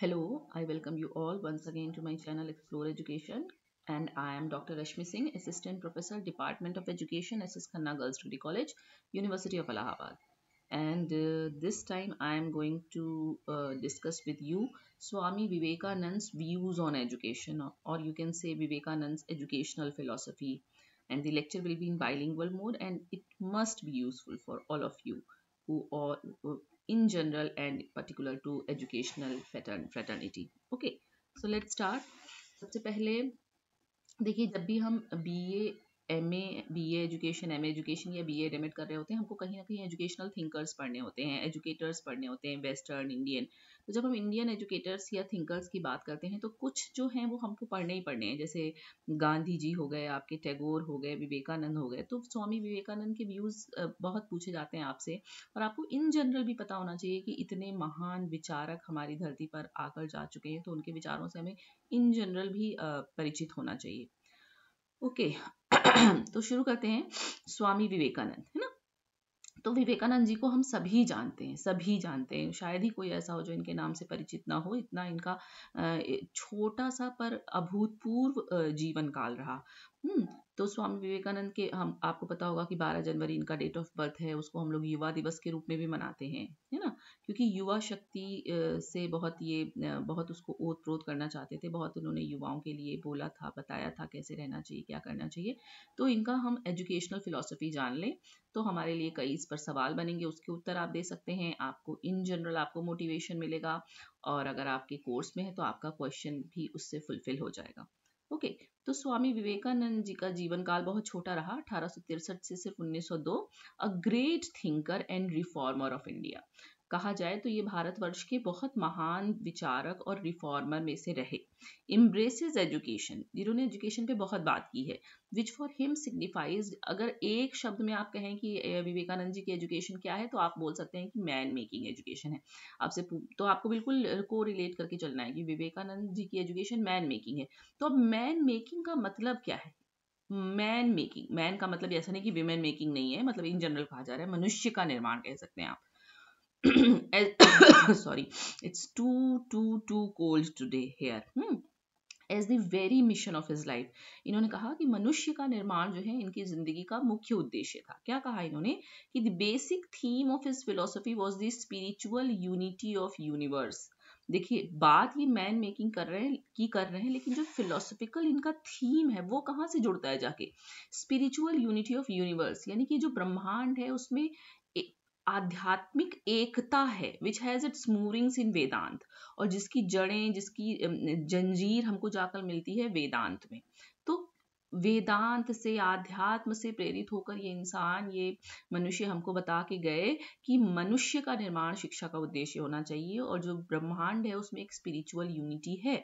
Hello, I welcome you all once again to my channel Explore Education and I am Dr. Rashmi Singh, Assistant Professor, Department of Education, SS Khanna Girls Degree College, University of Allahabad. And uh, this time I am going to uh, discuss with you Swami Vivekanand's views on education or, you can say Vivekanand's educational philosophy. And the lecture will be in bilingual mode and it must be useful for all of you who, are. in general and particular to educational fraternity. Okay, so let's start. सबसे पहले देखिए जब भी हम B A M A B education M education या B ed M कर रहे होते हैं हमको कहीं ना कहीं एजुकेशनल थिंकर्स पढ़ने होते हैं एजुकेटर्स पढ़ने होते हैं वेस्टर्न इंडियन तो जब हम इंडियन एजुकेटर्स या थिंकर्स की बात करते हैं तो कुछ जो हैं वो हमको पढ़ने ही पढ़ने हैं जैसे गांधी जी हो गए आपके टैगोर हो गए विवेकानंद हो गए तो स्वामी विवेकानंद के व्यूज़ बहुत पूछे जाते हैं आपसे और आपको इन जनरल भी पता होना चाहिए कि इतने महान विचारक हमारी धरती पर आकर जा चुके हैं तो उनके विचारों से हमें इन जनरल भी परिचित होना चाहिए ओके okay, तो शुरू करते हैं स्वामी विवेकानंद है ना तो विवेकानंद जी को हम सभी जानते हैं सभी जानते हैं शायद ही कोई ऐसा हो जो इनके नाम से परिचित ना हो इतना इनका छोटा सा पर अभूतपूर्व जीवन काल रहा हम्म, तो स्वामी विवेकानंद के हम आपको पता होगा कि 12 जनवरी इनका डेट ऑफ बर्थ है उसको हम लोग युवा दिवस के रूप में भी मनाते हैं है ना क्योंकि युवा शक्ति से बहुत ये बहुत उसको ओत प्रोत करना चाहते थे बहुत उन्होंने युवाओं के लिए बोला था बताया था कैसे रहना चाहिए क्या करना चाहिए तो इनका हम एजुकेशनल फिलोसफी जान लें तो हमारे लिए कई इस पर सवाल बनेंगे उसके उत्तर आप दे सकते हैं आपको इन जनरल आपको मोटिवेशन मिलेगा और अगर आपके कोर्स में है तो आपका क्वेश्चन भी उससे फुलफिल हो जाएगा ओके तो स्वामी विवेकानंद जी का जीवन काल बहुत छोटा रहा अठारह से सिर्फ 1902 a great thinker and reformer of India कहा जाए तो ये भारतवर्ष के बहुत महान विचारक और रिफॉर्मर में से रहे इम्ब्रेसिज एजुकेशन जिन्होंने एजुकेशन पे बहुत बात की है विच फॉर हिम सिग्निफाइज अगर एक शब्द में आप कहें कि विवेकानंद जी की एजुकेशन क्या है तो आप बोल सकते हैं कि मैन मेकिंग एजुकेशन है आपसे तो आपको बिल्कुल को रिलेट करके चलना है कि विवेकानंद जी की एजुकेशन मैन मेकिंग है तो अब मैन मेकिंग का मतलब क्या है मैन मेकिंग मैन का मतलब ऐसा नहीं कि वीमेन मेकिंग नहीं है मतलब इन जनरल कहा जा रहा है मनुष्य का निर्माण कह सकते हैं आप sorry it's too too too cold today here hmm? As the very mission of his life इन्होंने कहा कि मनुष्य का निर्माण जो है इनकी जिंदगी का मुख्य उद्देश्य था क्या कहा इन्होंने कि the basic theme of his philosophy was the spiritual unity of universe देखिए बात ये मैन मेकिंग कर रहे हैं की कर रहे हैं लेकिन जो फिलोसफिकल इनका थीम है वो कहाँ से जुड़ता है जाके स्पिरिचुअल यूनिटी ऑफ यूनिवर्स यानी कि जो ब्रह्मांड है उसमें आध्यात्मिक एकता है विच हैज़ इट्स मूविंग्स इन वेदांत और जिसकी जड़ें जिसकी जंजीर हमको जाकर मिलती है वेदांत में वेदांत से आध्यात्म से प्रेरित होकर ये इंसान ये मनुष्य हमको बता के गए कि मनुष्य का निर्माण शिक्षा का उद्देश्य होना चाहिए और जो ब्रह्मांड है उसमें एक स्पिरिचुअल यूनिटी है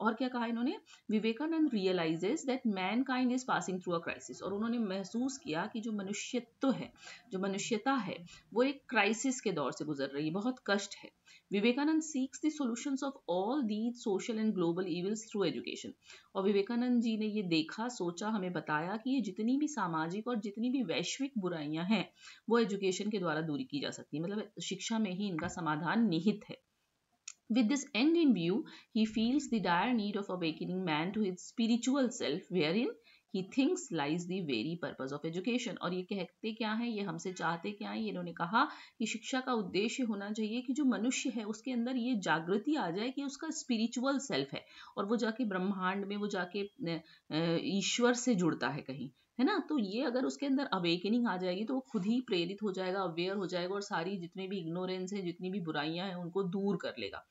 और क्या कहा इन्होंने Vivekananda realises that mankind is passing through a crisis और उन्होंने महसूस किया कि जो मनुष्यत्व है जो मनुष्यता है वो एक क्राइसिस के दौर से गुजर रही है बहुत कष्ट है Vivekananda seeks solution of all the social and global events through education और विवेकानंद जी ने ये देखा सोचा हमें बताया कि ये जितनी भी सामाजिक और जितनी भी वैश्विक बुराइयां हैं वो एजुकेशन के द्वारा दूरी की जा सकती है मतलब शिक्षा में ही इनका समाधान निहित है With this end in view, he feels the dire need of awakening man to his spiritual self, wherein he thinks lies the very purpose of education और ये कहते क्या है ये हमसे चाहते क्या है इन्होंने कहा कि शिक्षा का उद्देश्य होना चाहिए कि जो मनुष्य है उसके अंदर ये जागृति आ जाए कि उसका स्पिरिचुअल सेल्फ है और वो जाके ब्रह्मांड में वो जाके ईश्वर से जुड़ता है कहीं है ना तो ये अगर उसके अंदर अवेकनिंग आ जाएगी तो वो खुद ही प्रेरित हो जाएगा अवेयर हो जाएगा और सारी जितने भी इग्नोरेंस है जितनी भी बुराइयां हैं उनको दूर कर लेगा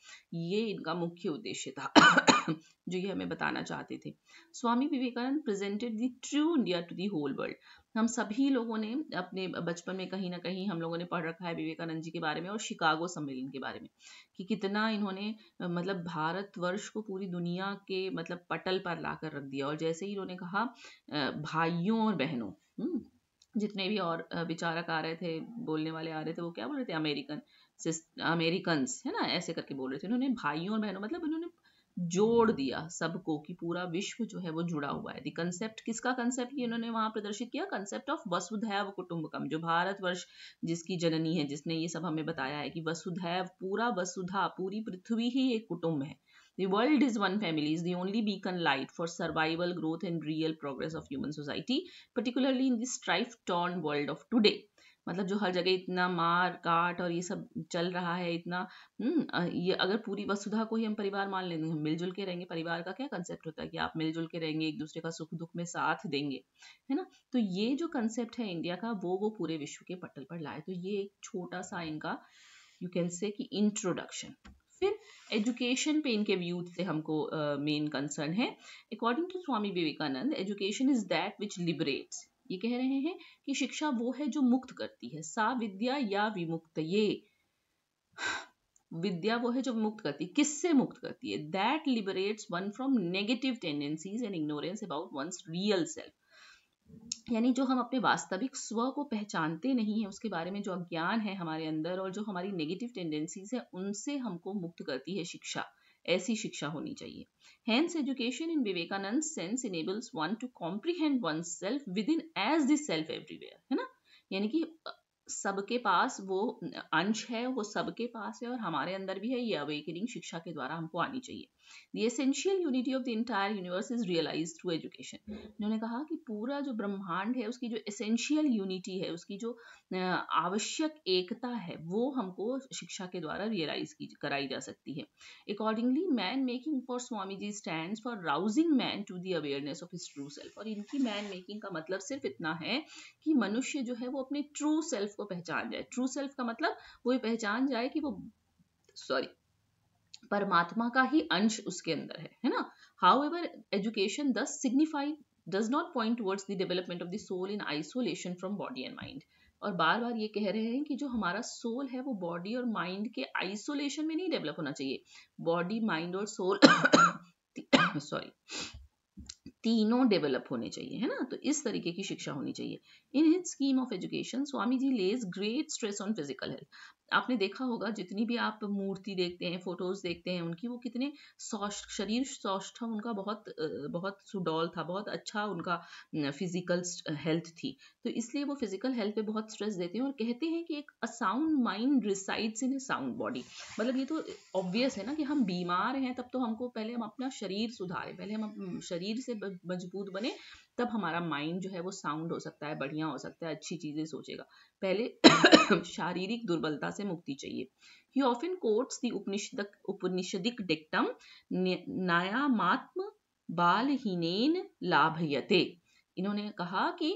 ये इनका मुख्य उद्देश्य था जो ये हमें बताना चाहते थे Swami Vivekananda presented the true India to the whole world हम सभी लोगों ने अपने बचपन में कहीं ना कहीं हम लोगों ने पढ़ रखा है विवेकानंद जी के बारे में और शिकागो सम्मेलन के बारे में कि कितना इन्होंने मतलब भारतवर्ष को पूरी दुनिया के मतलब पटल पर लाकर रख दिया और जैसे ही इन्होंने कहा भाइयों और बहनों हम्म, जितने भी और विचारक आ रहे थे बोलने वाले आ रहे थे वो क्या बोल रहे थे अमेरिकन अमेरिकन है ना ऐसे करके बोल रहे थे उन्होंने भाइयों और बहनों मतलब उन्होंने जोड़ दिया सबको कि पूरा विश्व जो है वो जुड़ा हुआ है कंसेप्ट किसका कंसेप्ट ये इन्होंने वहां प्रदर्शित किया कंसेप्ट ऑफ वसुधैव कुटुंबकम जो भारतवर्ष जिसकी जननी है जिसने ये सब हमें बताया है कि वसुधैव पूरा वसुधा पूरी पृथ्वी ही एक कुटुंब है The world is one family is the only beacon light for survival, growth, and real progress of human society, particularly in the strife torn world of today. मतलब जो हर जगह इतना मार काट और ये सब चल रहा है इतना हम्म, ये अगर पूरी वसुधा को ही हम परिवार मान लेंगे मिलजुल के रहेंगे परिवार का क्या कंसेप्ट होता है कि आप मिलजुल के रहेंगे एक दूसरे का सुख दुख में साथ देंगे है ना तो ये जो कंसेप्ट है इंडिया का वो वो पूरे विश्व के पटल पर लाए तो ये एक छोटा सा इनका यू कैन से कि इंट्रोडक्शन फिर एजुकेशन पे इनके व्यूज से हमको मेन uh, कंसर्न है according to Swami Vivekananda education is that which liberates ये कह रहे हैं कि शिक्षा वो है जो मुक्त करती है सा विद्या या विमुक्त ये विद्या वो है जो मुक्त करती है किससे मुक्त करती है that liberates one from negative tendencies and ignorance about one's real self यानी जो हम अपने वास्तविक स्व को पहचानते नहीं है उसके बारे में जो अज्ञान है हमारे अंदर और जो हमारी नेगेटिव टेंडेंसीज है उनसे हमको मुक्त करती है शिक्षा ऐसी शिक्षा होनी चाहिए hence education in Vivekananda sense enables one to comprehend oneself within as the self everywhere है ना यानी कि सबके पास वो अंश है वो सबके पास है और हमारे अंदर भी है ये अवेकनिंग शिक्षा के द्वारा हमको आनी चाहिए the essential unity of the entire universe is realise through education इन्होंने कहा कि पूरा जो ब्रह्मांड है उसकी जो एसेंशियल यूनिटी है उसकी जो आवश्यक एकता है वो हमको शिक्षा के द्वारा रियलाइज की कराई जा सकती है accordingly man making for Swami ji stand for rousing man to the awareness of his true self और इनकी मैन मेकिंग का मतलब सिर्फ इतना है कि मनुष्य जो है वो अपने ट्रू सेल्फ को पहचान जाए ट्रू सेल्फ का मतलब वो ये पहचान जाए कि वो सॉरी परमात्मा का ही अंश उसके अंदर है है ना however education thus signify does not point towards the development of the soul in isolation from body and mind और बार बार ये कह रहे हैं कि जो हमारा सोल है वो बॉडी और माइंड के आइसोलेशन में नहीं डेवलप होना चाहिए बॉडी माइंड और सोल सॉरी तीनों डेवलप होने चाहिए है ना तो इस तरीके की शिक्षा होनी चाहिए in his scheme of education Swami ji lays great stress on physical health आपने देखा होगा जितनी भी आप मूर्ति देखते हैं फोटोज देखते हैं उनकी वो कितने सौष्ठ शरीर सौष्ठ उनका बहुत बहुत सुडौल था बहुत अच्छा उनका फिजिकल हेल्थ थी तो इसलिए वो फिजिकल हेल्थ पे बहुत स्ट्रेस देते हैं और कहते हैं कि एक sound mind resides in a sound body मतलब ये तो ऑब्वियस है ना कि हम बीमार हैं तब तो हमको पहले हम अपना शरीर सुधारें पहले हम शरीर से मजबूत बने तब हमारा माइंड जो है वो साउंड हो सकता है बढ़िया हो सकता है अच्छी चीजें सोचेगा पहले शारीरिक दुर्बलता से मुक्ति चाहिए he often quotes the Upanishadic Upanishadic dictum नायामात्म बालहीनेन लाभयते इन्होंने कहा कि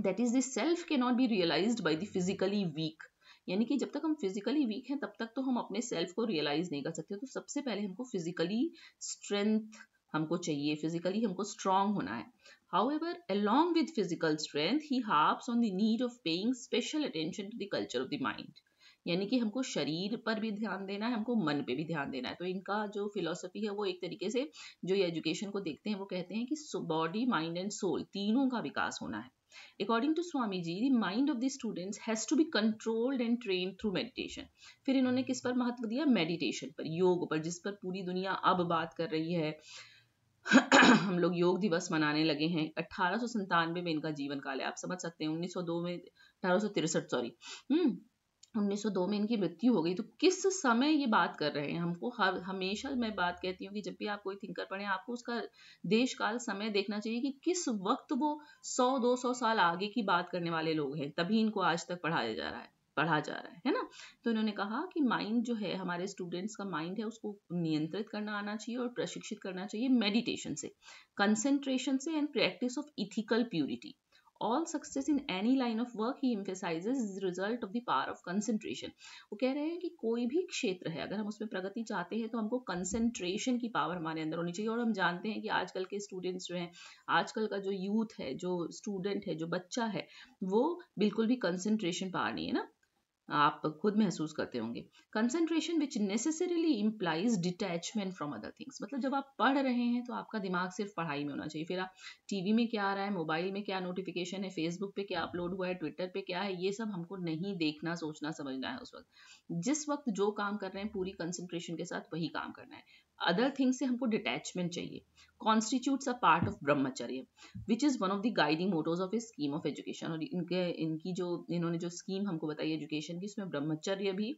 that is the self can not be realise by the physically weak यानी कि जब तक हम फिजिकली वीक हैं तब तक तो हम अपने सेल्फ को रियलाइज नहीं कर सकते तो सबसे पहले हमको फिजिकली स्ट्रेंथ हमको चाहिए फिजिकली हमको स्ट्रांग होना है ever along with physical strength he harps on the need of paying special attention to the culture of the mind यानी कि हमको शरीर पर भी ध्यान देना है हमको मन पे भी ध्यान देना है तो इनका जो फिलोसफी है वो एक तरीके से जो ये एजुकेशन को देखते हैं वो कहते हैं कि बॉडी माइंड एंड सोल तीनों का विकास होना है according to Swami ji the mind of the students has to be controlled and train through meditation फिर इन्होंने किस पर महत्व दिया मेडिटेशन पर योग पर जिस पर पूरी दुनिया अब बात कर रही है हम लोग योग दिवस मनाने लगे हैं अठारह में इनका जीवन काल है आप समझ सकते हैं 1902 में अठारह सॉरी हम्म 1902 में इनकी मृत्यु हो गई तो किस समय ये बात कर रहे हैं हमको हर हमेशा मैं बात कहती हूँ कि जब भी आप कोई थिंकर पढ़े आपको उसका देश काल समय देखना चाहिए कि किस वक्त वो 100 200 साल आगे की बात करने वाले लोग हैं तभी इनको आज तक पढ़ाया जा रहा है पढ़ा जा रहा है है ना तो इन्होंने कहा कि माइंड जो है हमारे स्टूडेंट्स का माइंड है उसको नियंत्रित करना आना चाहिए और प्रशिक्षित करना चाहिए मेडिटेशन से कंसेंट्रेशन से and practice of ethical purity all success in any line of work he emphasizes is the result of the power of concentration वो कह रहे हैं कि कोई भी क्षेत्र है अगर हम उसमें प्रगति चाहते हैं तो हमको कंसेंट्रेशन की पावर हमारे अंदर होनी चाहिए और हम जानते हैं कि आजकल के स्टूडेंट्स जो हैं आजकल का जो यूथ है जो स्टूडेंट है जो बच्चा है वो बिल्कुल भी कंसेंट्रेशन पावर नहीं है ना आप खुद महसूस करते होंगे concentration which necessarily implies detachment from other things मतलब जब आप पढ़ रहे हैं तो आपका दिमाग सिर्फ पढ़ाई में होना चाहिए फिर आप टीवी में क्या आ रहा है मोबाइल में क्या नोटिफिकेशन है फेसबुक पे क्या अपलोड हुआ है ट्विटर पे क्या है ये सब हमको नहीं देखना सोचना समझना है उस वक्त जिस वक्त जो काम कर रहे हैं पूरी कंसेंट्रेशन के साथ वही काम करना है अदर थिंग से हमको डिटैचमेंट चाहिए constitutes a part of brahmacharya which is one of the guiding mottos of a scheme of education और इनके इनकी जो इन्होंने जो स्कीम हमको बताई एजुकेशन की उसमें ब्रह्मचर्य भी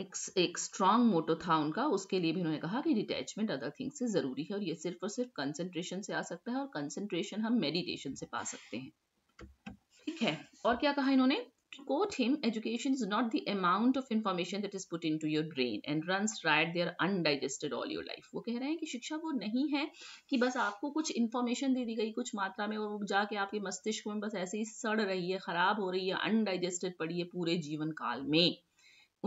एक एक स्ट्रांग मोटो था उनका उसके लिए भी उन्होंने कहा कि डिटैचमेंट अदर थिंग्स से ज़रूरी है और ये सिर्फ और सिर्फ कंसंट्रेशन से आ सकता है और कंसंट्रेशन हम मेडिटेशन से पा सकते हैं ठीक है और क्या कहा इन्होंने To quote him, education is not the amount of information that is put into your brain and runs right there undigested all your life. वो कह रहे हैं कि शिक्षा वो नहीं है कि बस आपको कुछ इन्फॉर्मेशन दे दी गई कुछ मात्रा में और जाके आपके मस्तिष्क में बस ऐसे ही सड़ रही है खराब हो रही है अनडाइजेस्टेड पड़ी है पूरे जीवन काल में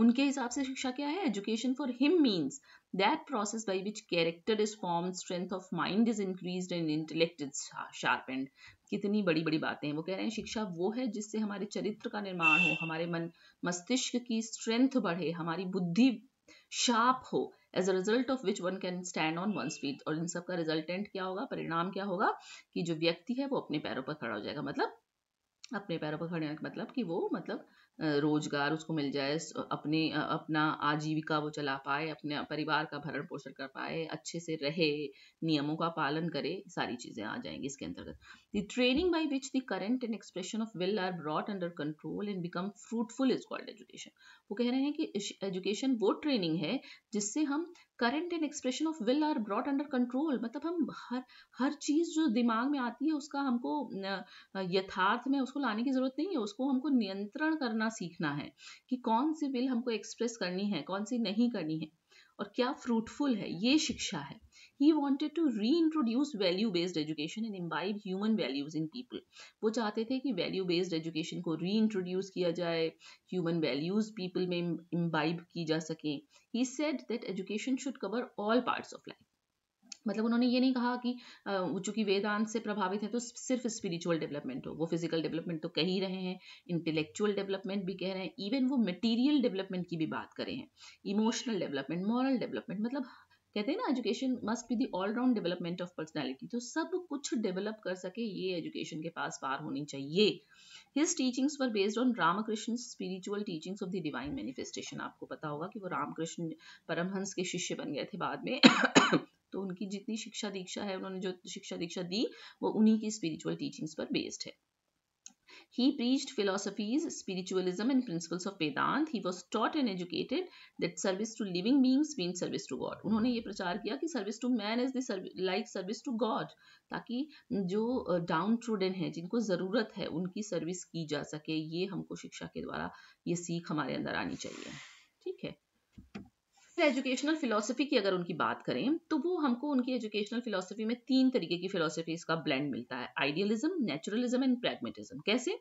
उनके हिसाब से शिक्षा क्या है education for him means that process by which character is formed strength of mind is increased and intellect is sharpened कितनी बड़ी बड़ी बातें हैं वो कह रहे हैं शिक्षा वो है जिससे हमारे चरित्र का निर्माण हो हमारे मन मस्तिष्क की स्ट्रेंथ बढ़े हमारी बुद्धि शार्प हो as a result of which one can stand on one's feet और इन सब का रिजल्टेंट क्या होगा परिणाम क्या होगा कि जो व्यक्ति है वो अपने पैरों पर खड़ा हो जाएगा मतलब अपने पैरों पर खड़े मतलब कि वो मतलब रोजगार उसको मिल जाए अपने अपना आजीविका वो चला पाए अपने परिवार का भरण पोषण कर पाए अच्छे से रहे नियमों का पालन करे सारी चीज़ें आ जाएंगी इसके अंतर्गत the training by which the current and expression of will are brought under control and become fruitful is called education वो कह रहे हैं कि एजुकेशन वो ट्रेनिंग है जिससे हम current and expression of will are brought under control मतलब हम हर हर चीज़ जो दिमाग में आती है उसका हमको यथार्थ में उसको लाने की ज़रूरत नहीं है उसको हमको नियंत्रण करना करना सीखना है कि कौन सी विल हमको एक्सप्रेस करनी है कौन सी नहीं करनी है और क्या फ्रूटफुल है ये शिक्षा है he wanted to reintroduce value based education and imbibe human values in people वो चाहते थे कि वैल्यू बेस्ड एजुकेशन को री इंट्रोड्यूस किया जाए ह्यूमन वैल्यूज पीपल में इम्बाइब की जा सकें he said that education should cover all parts of life मतलब उन्होंने ये नहीं कहा कि चूंकि वेदांत से प्रभावित है तो सिर्फ स्पिरिचुअल डेवलपमेंट हो वो फिजिकल डेवलपमेंट तो कह ही रहे हैं इंटेलेक्चुअल डेवलपमेंट भी कह रहे हैं इवन वो मटेरियल डेवलपमेंट की भी बात करें हैं इमोशनल डेवलपमेंट मॉरल डेवलपमेंट मतलब कहते हैं ना education must be the all round development of personality तो सब कुछ डेवलप कर सके ये एजुकेशन के पास पार होनी चाहिए his teachings were based on Ramakrishna spiritual teachings of the divine manifestation आपको पता होगा कि वो रामकृष्ण परमहंस के शिष्य बन गए थे बाद में तो उनकी जितनी शिक्षा दीक्षा है उन्होंने जो शिक्षा दीक्षा दी वो उन्हीं की स्पिरिचुअल टीचिंग्स पर बेस्ड है he preached philosophies spiritualism and principles of Vedanta he was taught and educated that service to living beings mean service to God उन्होंने ये प्रचार किया कि service to man is the service like service to God ताकि जो down ट्रूडन है जिनको ज़रूरत है उनकी सर्विस की जा सके ये हमको शिक्षा के द्वारा ये सीख हमारे अंदर आनी चाहिए ठीक है फिर एजुकेशनल फिलोसफी की अगर उनकी बात करें तो वो हमको उनकी एजुकेशनल फिलोसफी में तीन तरीके की फिलोसफीज का ब्लेंड मिलता है आइडियलिज्म नेचुरलिज्म एंड प्रैग्मेटिज्म कैसे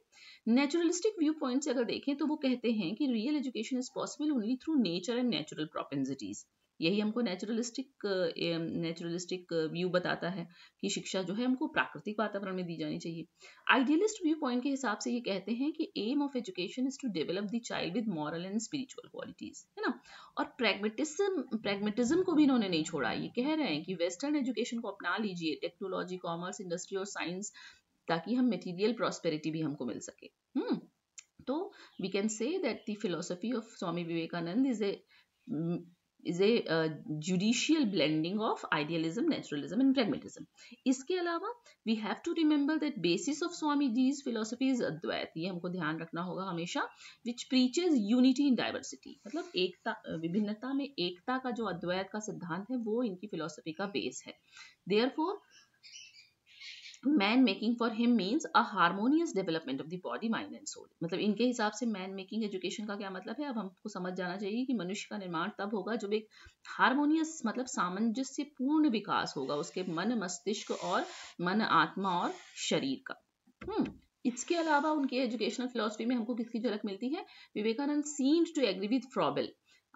नेचुरलिस्टिक व्यू पॉइंट से अगर देखें तो वो कहते हैं कि real education is possible only through nature and natural propensities यही हमको नेचुरलिस्टिक नेचुरलिस्टिक व्यू बताता है कि शिक्षा जो है हमको प्राकृतिक वातावरण में दी जानी चाहिए आइडियलिस्ट व्यू पॉइंट के हिसाब से ये कहते हैं कि aim of education is to develop the child with moral and spiritual qualities है ना और प्रैग्मेटिज्म प्रैग्मेटिज्म को भी इन्होंने नहीं छोड़ा ये कह रहे हैं कि वेस्टर्न एजुकेशन को अपना लीजिए टेक्नोलॉजी कॉमर्स इंडस्ट्री और साइंस ताकि हम मेटीरियल प्रॉस्पेरिटी भी हमको मिल सके हम्म तो we can say that the philosophy of Swami Vivekananda is a is a judicial blending of idealism naturalism and pragmatism इसके अलावा we have to remember that basis of Swami जीज फिलोसफी इज अद्वैत ये हमको ध्यान रखना होगा हमेशा विच प्रीचेज यूनिटी इन डाइवर्सिटी मतलब एकता विभिन्नता में एकता का जो अद्वैत का सिद्धांत है वो इनकी फिलोसफी का बेस है therefore man making for him means a harmonious development of the body mind and soul मतलब इनके हिसाब से मैन मेकिंग एजुकेशन का क्या मतलब है अब हमको समझ जाना चाहिए कि मनुष्य का निर्माण तब होगा जब एक हारमोनियस मतलब सामंजस्य पूर्ण विकास होगा उसके मन मस्तिष्क और मन आत्मा और शरीर का हम्म इसके अलावा उनके एजुकेशनल फिलोसफी में हमको किसकी झलक मिलती है Vivekananda seems to agree with Froebel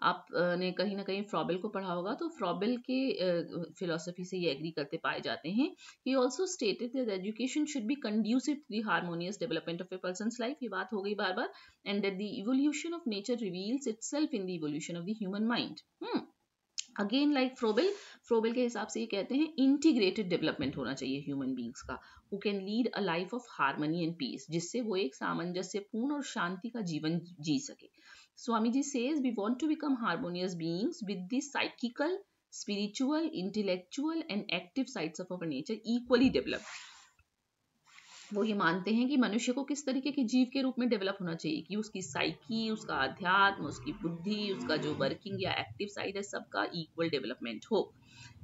आपने कहीं ना कहीं फ्रॉबिल को पढ़ा होगा तो फ्रॉबिल के फिलोसफी से ये एग्री करते पाए जाते हैं he also stated that education should be conducive to the harmonious development of a person life ये बात हो गई बार बार and that the evolution of nature reveals it in the evolution of the human mind again like Froebel Froebel के हिसाब से ये कहते हैं इंटीग्रेटेड डेवलपमेंट होना चाहिए ह्यूमन बींग्स का who can lead a life of harmony and peace जिससे वो एक सामंजस्यपूर्ण और शांति का जीवन जी सके Swamiji says we want to become harmonious beings with the psychical, spiritual, intellectual and active sides of our nature equally developed. वो ये मानते हैं कि मनुष्य को किस तरीके के जीव के रूप में डेवलप होना चाहिए कि उसकी साइकी उसका अध्यात्म उसकी बुद्धि उसका जो वर्किंग या एक्टिव साइड है सबका इक्वल डेवलपमेंट हो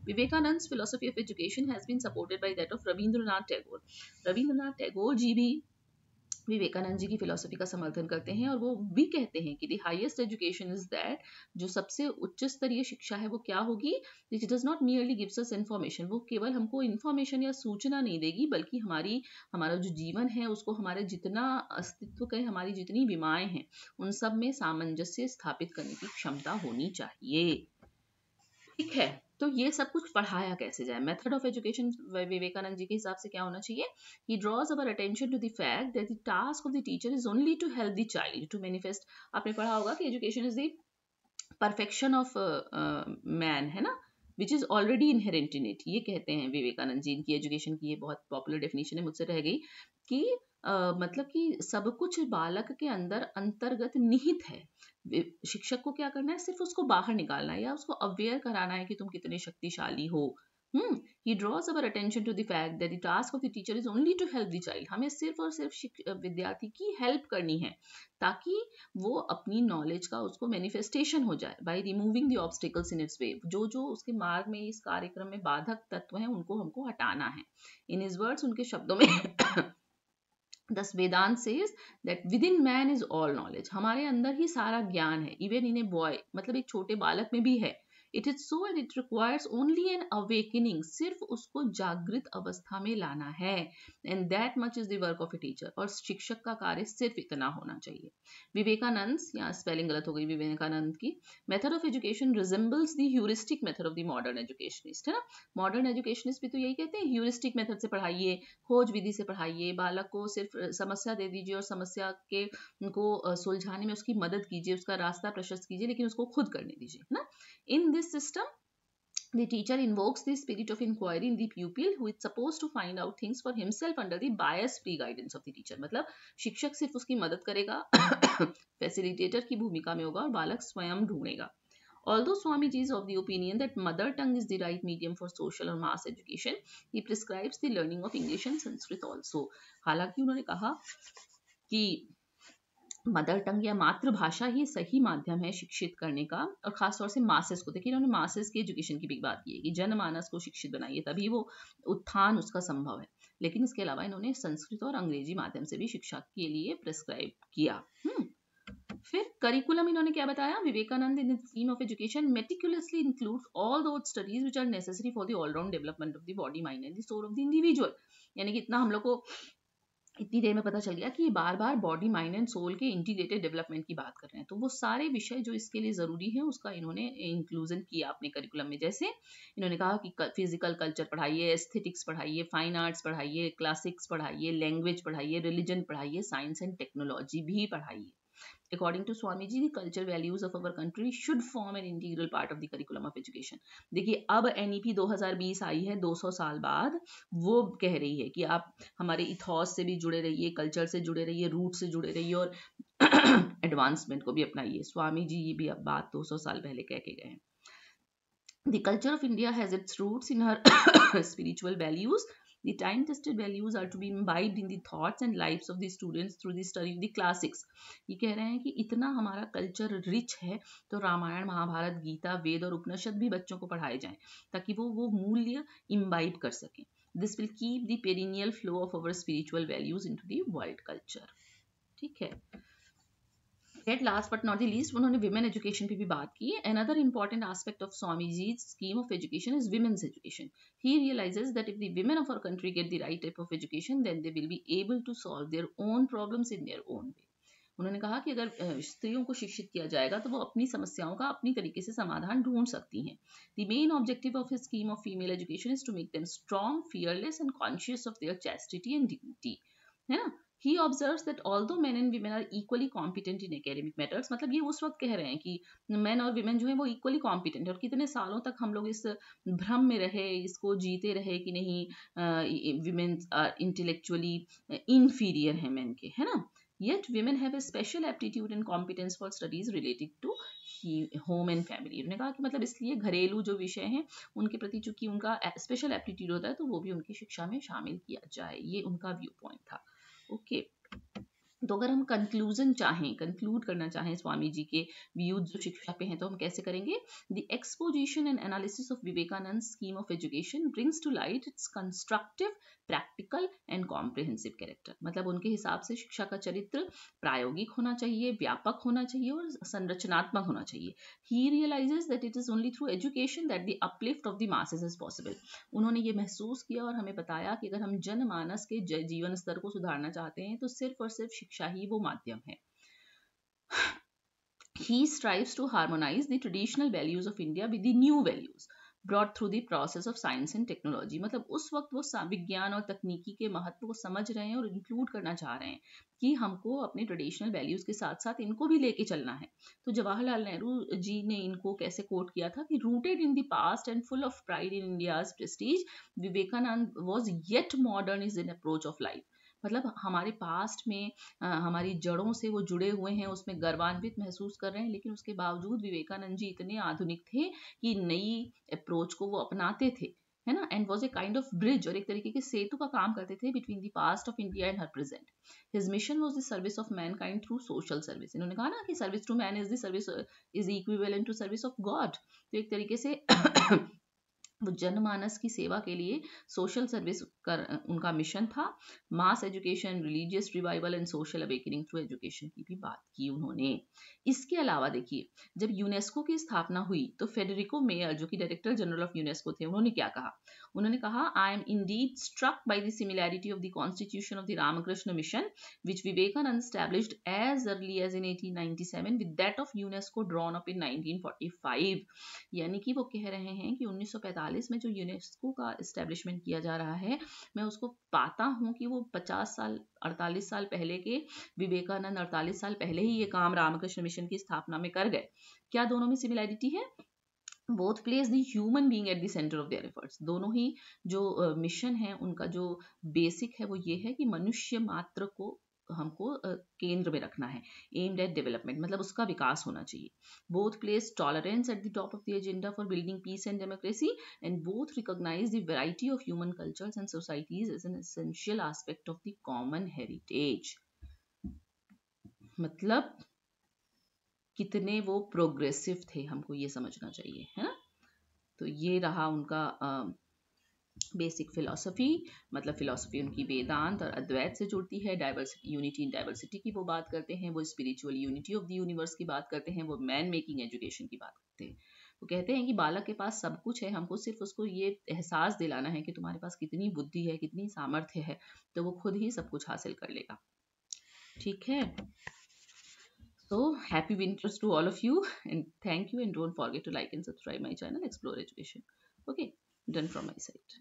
Vivekananda philosophy of education has been supported by that of Rabindranath Tagore Rabindranath Tagore ji भी विवेकानंद जी की फिलोसफी का समर्थन करते हैं और वो भी कहते हैं कि the highest education is that जो सबसे उच्च स्तरीय शिक्षा है वो क्या होगी it does not merely gives us information वो केवल हमको इन्फॉर्मेशन या सूचना नहीं देगी बल्कि हमारी हमारा जो जीवन है उसको हमारे जितना अस्तित्व के हमारी जितनी बीमाएँ हैं उन सब में सामंजस्य स्थापित करने की क्षमता होनी चाहिए ठीक है तो ये सब कुछ पढ़ाया कैसे जाए method of education Vivekananda ji के हिसाब से क्या होना चाहिए he draws our attention to the fact that the task of the teacher is only to help the child to manifest आपने पढ़ा होगा कि education is the perfection of man है ना which is already inherent in it ये कहते हैं विवेकानंद जी इनकी एजुकेशन की ये बहुत पॉपुलर डेफिनेशन है मुझसे रह गई कि मतलब कि सब कुछ बालक के अंदर अंतर्गत निहित है शिक्षक को क्या करना है सिर्फ उसको बाहर निकालना है या उसको अवेयर कराना है कि तुम कितने शक्तिशाली हो हम्म he draws our attention to the fact that the task of the teacher is only to help the child हमें सिर्फ और सिर्फ विद्यार्थी की हेल्प करनी है ताकि वो अपनी नॉलेज का उसको मैनिफेस्टेशन हो जाए by removing the obstacles in its way जो जो उसके मार्ग में इस कार्यक्रम में बाधक तत्व हैं उनको हमको हटाना है इन इज वर्ड्स उनके शब्दों में thus Vedanta says that within man is all knowledge हमारे अंदर ही सारा ज्ञान है इवन इन ए बॉय मतलब एक छोटे बालक में भी है it is so and it requires only an awakening सिर्फ उसको जागृत अवस्था में लाना है and that much is the work of a teacher और शिक्षक का कार्य सिर्फ इतना होना चाहिए विवेकानंद यहाँ स्पेलिंग गलत हो गई विवेकानंद की method of education resembles the heuristic method of the modern educationist है ना मॉडर्न एजुकेशनिस्ट भी तो यही कहते हैं ह्यूरिस्टिक मेथड से पढ़ाइए खोज विधि से पढ़ाइए बालक को सिर्फ समस्या दे दीजिए और समस्या के उनको सुलझाने में उसकी मदद कीजिए उसका रास्ता प्रशस्त कीजिए लेकिन उसको खुद करने दीजिए है ना in this this system, the teacher invokes the spirit of inquiry in the pupil who is supposed to find out things for himself under the bias free guidance of the teacher matlab shikshak sirf uski madad karega facilitator ki bhumika mein hoga aur balak swayam dhoondega Although swami ji is of the opinion that mother tongue is the right medium for social or mass education, he prescribes the learning of English and Sanskrit also. halanki unhone kaha ki mother tongue या मातृभाषा ही सही माध्यम है शिक्षित करने का और खास तौर से मासेस को देखिए इन्होंने मासेस की एजुकेशन की भी बात की है कि जनमानस को शिक्षित बनाइए तभी वो उत्थान उसका संभव है लेकिन इसके अलावा इन्होंने संस्कृत और अंग्रेजी माध्यम से भी शिक्षा के लिए प्रिस्क्राइब किया हम्म, फिर करिकुलम इन्होंने क्या बताया Vivekananda in scheme of education meticulously include all those studies which are necessary for the all round development of the body mind and the soul of the individual यानी कि इतना हम लोग को इतनी देर में पता चल गया कि ये बार बार बॉडी माइंड एंड सोल के इंटीग्रेटेड डेवलपमेंट की बात कर रहे हैं तो वो सारे विषय जो इसके लिए ज़रूरी हैं उसका इन्होंने इंक्लूजन किया अपने करिकुलम में जैसे इन्होंने कहा कि फिजिकल कल्चर पढ़ाइए एस्थेटिक्स पढ़ाइए फाइन आर्ट्स पढ़ाइए क्लासिक्स पढ़ाइए लैंग्वेज पढ़ाइए रिलीजन पढ़ाइए साइंस एंड टेक्नोलॉजी भी पढ़ाइए according to Swami ji culture values of our country should form an integral part of the curriculum of education देखिए अब एन 2020 e आई है दो सौ साल बाद वो कह रही है कि आप हमारे इथॉस से भी जुड़े रहिए कल्चर से जुड़े रहिए रूट से जुड़े रहिए और एडवांसमेंट को भी अपनाइए स्वामी जी ये भी अब बात दो सौ साल पहले कह के गए हैं the culture of India has its roots in her spiritual values The time tested values are to be imbibed in the thoughts and lives of the students through the study of the classics. ये कह रहे हैं कि इतना हमारा culture rich है तो रामायण महाभारत गीता वेद और उपनिषद भी बच्चों को पढ़ाए जाएं ताकि वो वो मूल्य इम्बाइब कर सकें this will keep the perennial flow of our spiritual values into the world culture ठीक है फिर last but not the least उन्होंने विमेन एजुकेशन पे भी बात की another important aspect of Swami ji scheme of education is women's education he realizes that if the women of our country get the right type of education then they will be able to solve their own problems in their own way उन्होंने कहा कि अगर स्त्रियों को शिक्षित किया जाएगा तो वो अपनी समस्याओं का अपनी तरीके से समाधान ढूंढ सकती हैं the main objective of scheme of female education is to make them strong fearless and conscious of their chastity and dignity है ना he observe that although man and women are equally competent in academic matters मतलब ये उस वक्त कह रहे हैं कि मैन और वीमेन जो है वो इक्वली कॉम्पिटेंट है और कितने सालों तक हम लोग इस भ्रम में रहे इसको जीते रहे कि नहीं वीमेन आर इंटेलेक्चुअली इंफीरियर है मैन के है ना yet women have a special aptitude and competence for studies related to he, home and family उन्होंने कहा कि मतलब इसलिए घरेलू जो विषय हैं उनके प्रति चूंकि उनका स्पेशल एप्टीट्यूड होता है तो वो भी उनकी शिक्षा में शामिल किया जाए ये उनका व्यू पॉइंट था okay तो अगर हम कंक्लूजन चाहें कंक्लूड करना चाहें स्वामी जी के व्यूज जो शिक्षा पे हैं तो हम कैसे करेंगे the exposition and analysis of Vivekananda scheme of education brings to light its constructive practical and comprehensive character मतलब उनके हिसाब से शिक्षा का चरित्र प्रायोगिक होना चाहिए व्यापक होना चाहिए और संरचनात्मक होना चाहिए he realizes that it is only through education that the uplift of the masses is possible उन्होंने ये महसूस किया और हमें बताया कि अगर हम जनमानस के जीवन स्तर को सुधारना चाहते हैं तो सिर्फ और सिर्फ शिक्षा ही वो माध्यम है he strives to harmonize the traditional values of India with the new values brought through the process of science and technology मतलब उस वक्त वो विज्ञान और तकनीकी के महत्व को समझ रहे हैं और इंक्लूड करना चाह रहे हैं कि हमको अपने ट्रेडिशनल वैल्यूज़ के साथ साथ इनको भी लेके चलना है तो जवाहरलाल नेहरू जी ने इनको कैसे कोट किया था कि rooted in the past and full of pride in India's prestige Vivekananda was yet modern is in approach of life मतलब हमारे पास्ट में आ, हमारी जड़ों से वो जुड़े हुए हैं उसमें गर्वान्वित महसूस कर रहे हैं लेकिन उसके बावजूद विवेकानंद जी इतने आधुनिक थे कि नई अप्रोच को वो अपनाते थे है ना and was a kind of bridge और एक तरीके के सेतु का काम करते थे between the past of India and her present his mission was the service of mankind through social service इन्होंने कहा ना कि service to man is the service is equivalent to service of God तो एक तरीके से तो जनमानस की सेवा के लिए सोशल सर्विस कर उनका मिशन था mass education religious revival and social awakening through education की भी बात की उन्होंने इसके अलावा देखिए जब यूनेस्को की स्थापना हुई तो फेडरिको मेयर जो कि डायरेक्टर जनरल ऑफ यूनेस्को थे उन्होंने क्या कहा उन्होंने कहा I am indeed struck by the similarity of the constitution of the Ramakrishna mission which Vivekananda establish as early as in eighteen ninety seven with that of UNESCO drawn up in nineteen forty five यानी कि वो कह रहे हैं कि उन्नीस सौ पैंतालीस में जो यूनेस्को का इस्टेब्लिशमेंट किया जा रहा है मैं उसको पाता हूँ कि वो पचास साल अड़तालीस साल पहले के विवेकानंद अड़तालीस साल पहले ही ये काम रामकृष्ण मिशन की स्थापना में कर गए क्या दोनों में सिमिलैरिटी है both place the human being at the centre of their efforts दोनों ही जो मिशन है उनका जो बेसिक है वो ये है कि मनुष्य मात्र को हमको केंद्र में रखना है एम्ड एट डेवलपमेंट मतलब उसका विकास होना चाहिए both place tolerance at the top of the agenda for building peace and democracy and both recognise the variety of human cultures and societies as an essential aspect of the common heritage मतलब कितने वो progressive थे हमको ये समझना चाहिए है ना तो ये रहा उनका बेसिक फिलॉसफी मतलब फिलॉसफी उनकी वेदांत और अद्वैत से जुड़ती है डाइवर्सिटी यूनिटी इन डाइवर्सिटी की वो बात करते हैं वो spiritual unity of the universe की बात करते हैं वो मैन मेकिंग एजुकेशन की बात करते हैं वो कहते हैं कि बालक के पास सब कुछ है हमको सिर्फ उसको ये एहसास दिलाना है कि तुम्हारे पास कितनी बुद्धि है कितनी सामर्थ्य है तो वो खुद ही सब कुछ हासिल कर लेगा ठीक है So happy winters to all of you and thank you and don't forget to like and subscribe my channel Explore Education. Okay, done from my side.